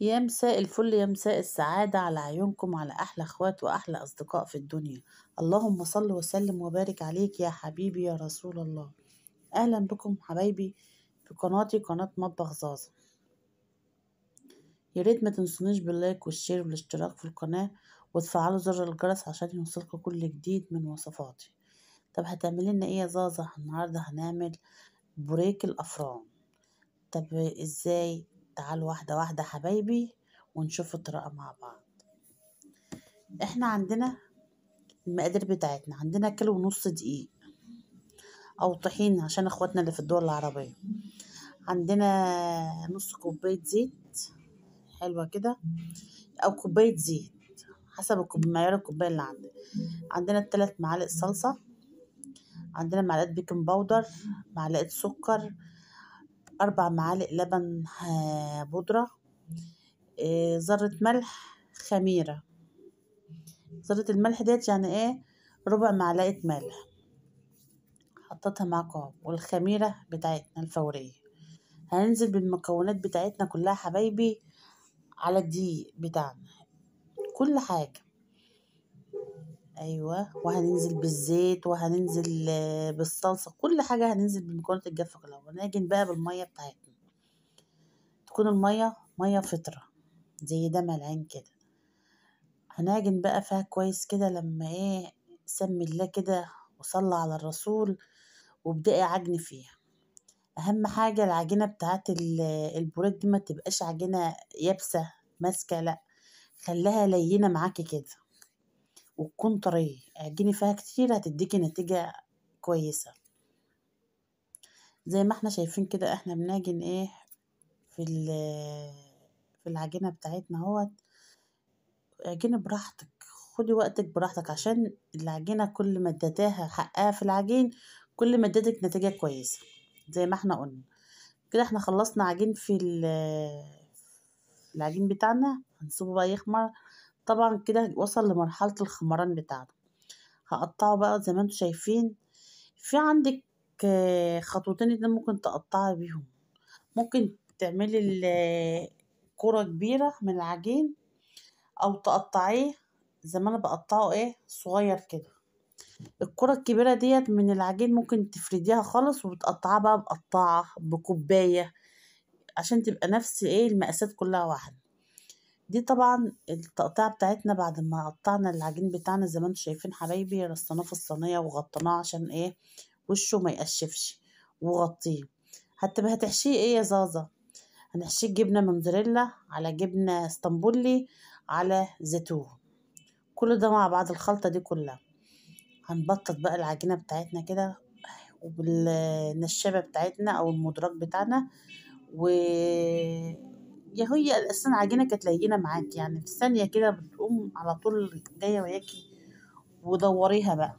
يا مساء الفل يا مساء السعادة على عيونكم على أحلى أخوات وأحلى أصدقاء في الدنيا اللهم صل وسلم وبارك عليك يا حبيبي يا رسول الله أهلا بكم حبايبي في قناتي قناة مطبخ زازا ياريت ما تنسونيش باللايك والشير والاشتراك في القناة وتفعلوا زر الجرس عشان يوصلكوا كل جديد من وصفاتي طب هتعملي لنا ايه يا زازا النهارده هنعمل بريك الافران طب ازاي تعالوا واحدة واحدة حبايبي ونشوف الطريقة مع بعض احنا عندنا المقادير بتاعتنا عندنا كيلو ونص دقيق او طحين عشان اخواتنا اللي في الدول العربية عندنا نص كوباية زيت حلوة كده او كوباية زيت حسب معيار الكوباية اللي عندنا عندنا ثلاث معالق صلصة عندنا معلقة بيكنج باودر معلقة سكر أربع معالق لبن آه، بودرة آه، ذرة ملح خميرة ذرة الملح ديت يعني ايه ربع معلقة ملح حطيتها معاكم والخميرة بتاعتنا الفورية هننزل بالمكونات بتاعتنا كلها حبايبي على الدقيق بتاعنا كل حاجة ايوه وهننزل بالزيت وهننزل آه، بالصلصه كل حاجه هننزل بمكونات الجافه كلها ونعجن بقى بالميه بتاعتنا تكون الميه ميه فطره زي دم العين كده هنعجن بقى فيها كويس كده لما ايه سمي الله كده وصلى على الرسول وابدأي عجن فيها اهم حاجه العجينه بتاعت البوريك دي ما تبقاش عجينه يابسه ماسكه لا خليها لينه معاكي كده وتكون طرية اعجني فيها كتير هتديكي نتيجة كويسة زي ما احنا شايفين كده احنا بنعجن ايه في في العجينة بتاعتنا اهوت اعجني براحتك خدي وقتك براحتك عشان العجينة كل ما اديتاها حقها في العجين كل ما اديتك نتيجة كويسة زي ما احنا قلنا كده احنا خلصنا عجين في العجين بتاعنا هنسيبه بقى يخمر طبعا كده وصل لمرحلة الخمران بتاعته هقطعه بقى زي ما انتوا شايفين في عندك آه، خطوتين اتنين ممكن تقطعي بيهم ممكن تعملي آه، كرة كبيرة من العجين او تقطعيه زي ما انا بقطعه ايه صغير كده الكرة الكبيرة ديت من العجين ممكن تفرديها خالص وبتقطعها بقى بقطعة بكوباية عشان تبقى نفس ايه المقاسات كلها واحدة دي طبعا التقطيعة بتاعتنا بعد ما قطعنا العجين بتاعنا زي ما انتم شايفين حبايبي رصناه في الصينية وغطيناه عشان ايه وشه ما يقشفش وغطيه ما هتحشيه ايه يا زازا هنحشيه جبنة موزاريلا على جبنة اسطنبولي على زيتون كل ده مع بعض الخلطة دي كلها هنبطط بقى العجينة بتاعتنا كده وبالنشابة بتاعتنا او المدرج بتاعنا و يا هي اصلا العجينه كانت لينه معاكي يعني في ثانيه كده بتقوم على طول جايه وياكي ودوريها بقى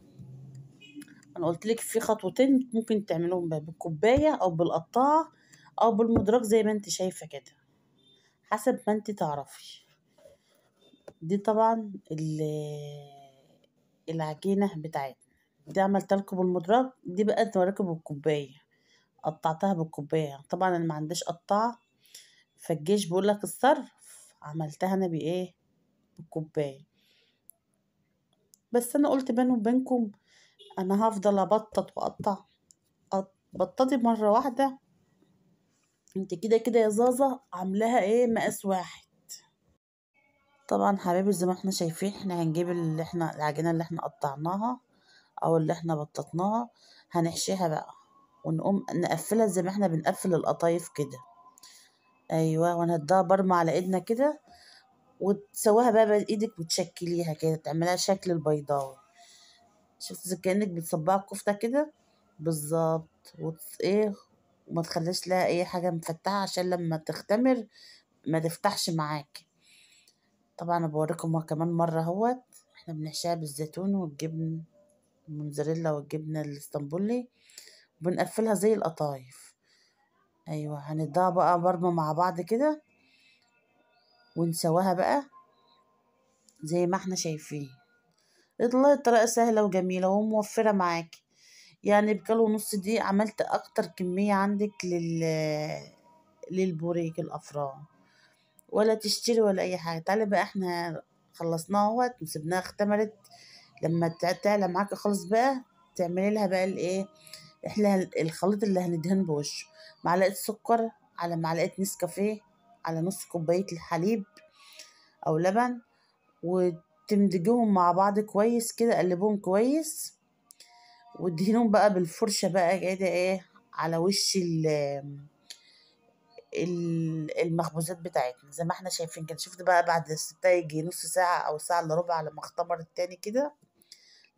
انا قلت لك في خطوتين ممكن تعملهم بالكوبايه او بالقطاعه او بالمدرج زي ما انت شايفه كده حسب ما انت تعرفي دي طبعا العجينه بتاعتنا دي عملتها لكم بالمدرج دي بقى توريكم بالكوبايه قطعتها بالكوبايه طبعا انا ما عنديش قطاعه فالجيش بيقولك الصرف عملتها انا بايه بكوبايه بس انا قلت بيني وبينكم انا هفضل ابطط واقطع بططي مره واحده انت كده كده يا زازا عاملاها ايه مقاس واحد طبعا حبايبي زي ما احنا شايفين احنا هنجيب اللي احنا العجينه اللي احنا قطعناها او اللي احنا بططناها هنحشيها بقى ونقوم نقفلها زي ما احنا بنقفل القطايف كده ايوه وهنهدها برمة على ايدنا كده وتسواها بقى بايدك وتشكليها كده تعملها شكل البيضاوي شفت كانك بتصبعي الكفته كده بالظبط وت... ايه وما تخليش لها اي حاجه مفتحه عشان لما تختمر ما تفتحش معاك طبعا انا بوريكم كمان مره اهوت احنا بنحشيها بالزيتون والجبن الموزاريلا والجبنه الاسطنبولي وبنقفلها زي القطايف ايوه هنضعها بقى برضه مع بعض كده ونسواها بقى زي ما احنا شايفين والله الطريقه سهله وجميله وموفره معاكي يعني بكل ونص دي عملت اكتر كميه عندك لل للبوريك الافران ولا تشتري ولا اي حاجه تعالى بقى احنا خلصناها اهوت وسبناها اختمرت لما تعلى معاكي خالص بقى تعملي لها بقى الايه احنا الخليط اللي هندهن بوشه معلقه سكر على معلقه نسكافيه على نص كوبايه الحليب او لبن وتمدجوهم مع بعض كويس كده قلبوهم كويس وادهنهم بقى بالفرشه بقى كده ايه على وش المخبوزات بتاعتنا زي ما احنا شايفين كده شفت بقى بعد الستة يجي نص ساعة أو ساعة إلا ربع على اختبر التاني كده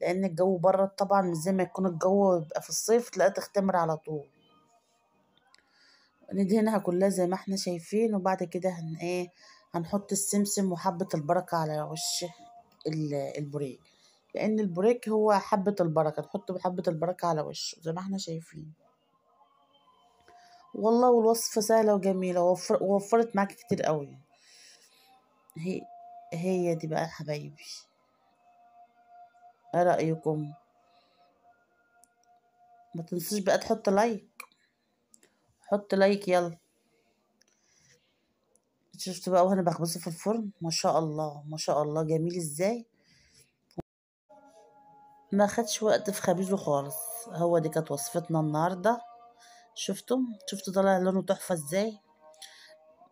لأن الجو بره طبعا مش زي ما يكون الجو بيبقى في الصيف تلاقيها تختمر على طول ندهنها كلها زي ما احنا شايفين وبعد كده هن ايه هنحط السمسم وحبة البركة على وش البوريك لأن البوريك هو حبة البركة تحط حبة البركة على وشه زي ما احنا شايفين والله والوصفة سهلة وجميلة ووفرت معاك كتير قوي هي هي دي بقى حبايبي ايه رايكم ما تنسوش بقى تحط لايك حط لايك يلا شفتوا بقى وانا بخبزه في الفرن ما شاء الله ما شاء الله جميل ازاي ما خدش وقت في خبيزه خالص هو دي كانت وصفتنا النهارده شفتم شفتوا طالع لونه تحفه ازاي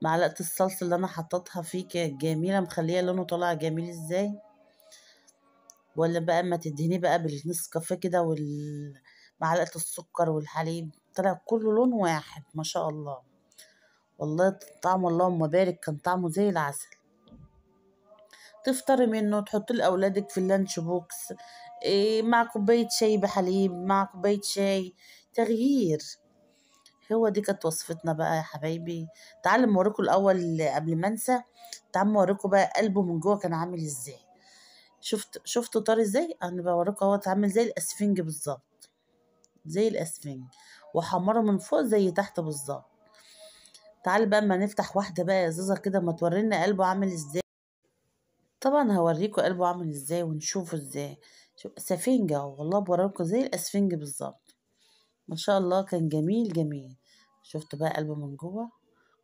معلقه الصلصه اللي انا حطيتها فيه كانت جميله مخليه لونه طالع جميل ازاي ولا بقى ما تدهني بقى بالنسكافيه كده ومعلقه السكر والحليب طلع كله لون واحد ما شاء الله والله طعمه اللهم بارك كان طعمه زي العسل تفطري منه تحطي لاولادك في اللانش بوكس إيه مع كوبايه شاي بحليب مع كوبايه شاي تغيير هو دي كانت وصفتنا بقى يا حبايبي تعالوا اوريكم الاول قبل ما انسى تعالوا اوريكم بقى قلبه من جوه كان عامل ازاي شفت شفتوا طار ازاي انا بوريكم اهو عامل زي الاسفنج بالظبط زي الاسفنج وحمره من فوق زي تحت بالظبط تعال بقى اما نفتح واحده بقى يا زازا كده ما تورينا قلبه عامل ازاي طبعا هوريكم قلبه عامل ازاي ونشوفه ازاي شوف سفنجه والله بوريكم زي الاسفنج بالظبط ما شاء الله كان جميل جميل شفتوا بقى قلبه من جوه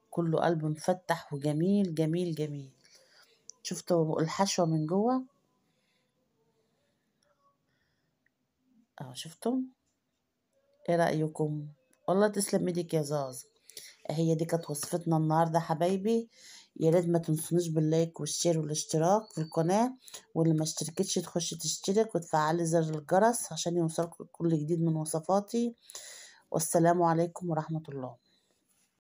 كله قلب مفتح وجميل جميل جميل شفتوا الحشوه من جوه اه شفتم ايه رايكم والله تسلم ايدك يا زاز هي دي كانت وصفتنا النهارده حبايبي يا ريت ما تنسونيش باللايك والشير والاشتراك في القناه واللي ما اشتركتش تخش تشترك وتفعلي زر الجرس عشان يوصلكم كل جديد من وصفاتي والسلام عليكم ورحمه الله